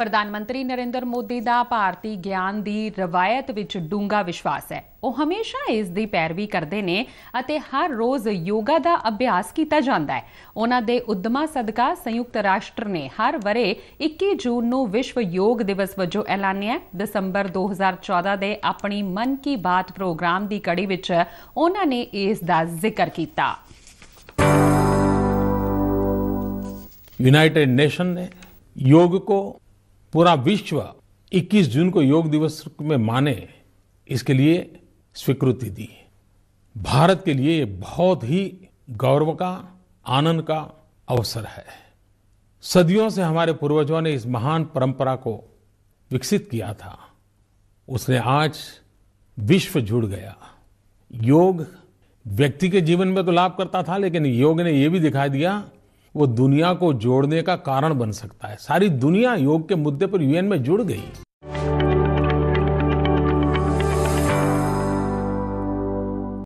ਪ੍ਰਧਾਨ ਮੰਤਰੀ ਨਰਿੰਦਰ ਮੋਦੀ ਦਾ ਭਾਰਤੀ ਗਿਆਨ ਦੀ ਰਵਾਇਤ ਵਿੱਚ ਡੂੰਗਾ ਵਿਸ਼ਵਾਸ ਹੈ ਉਹ ਹਮੇਸ਼ਾ ਇਸ ਦੀ ਪੈਰਵੀ ਕਰਦੇ ਨੇ ਅਤੇ ਹਰ ਰੋਜ਼ ਯੋਗਾ ਦਾ ਅਭਿਆਸ ਕੀਤਾ ਜਾਂਦਾ ਹੈ ਉਹਨਾਂ ਦੇ ਉਦਮਾ ਸਦਕਾ ਸੰਯੁਕਤ ਰਾਸ਼ਟਰ ਨੇ ਹਰ ਵਰੇ 21 ਜੂਨ ਨੂੰ ਵਿਸ਼ਵ ਯੋਗ ਦਿਵਸ ਵਜੋਂ ਐਲਾਨਿਆ ਦਸੰਬਰ 2014 ਦੇ ਆਪਣੀ ਮਨ ਕੀ ਬਾਤ ਪ੍ਰੋਗਰਾਮ ਦੀ ਕੜੀ ਵਿੱਚ ਉਹਨਾਂ ਨੇ ਇਸ ਦਾ ਜ਼ਿਕਰ ਕੀਤਾ ਯੂਨਾਈਟਿਡ ਨੇਸ਼ਨ ਨੇ ਯੋਗ ਕੋ पूरा विश्व 21 जून को योग दिवस में माने इसके लिए स्वीकृति दी भारत के लिए बहुत ही गौरव का आनंद का अवसर है सदियों से हमारे पूर्वजों ने इस महान परंपरा को विकसित किया था उसने आज विश्व जुड़ गया योग व्यक्ति के जीवन में तो लाभ करता था लेकिन योग ने यह भी दिखा दिया वो दुनिया को जोड़ने का कारण बन सकता है सारी दुनिया योग के मुद्दे पर यूएन में जुड़ गई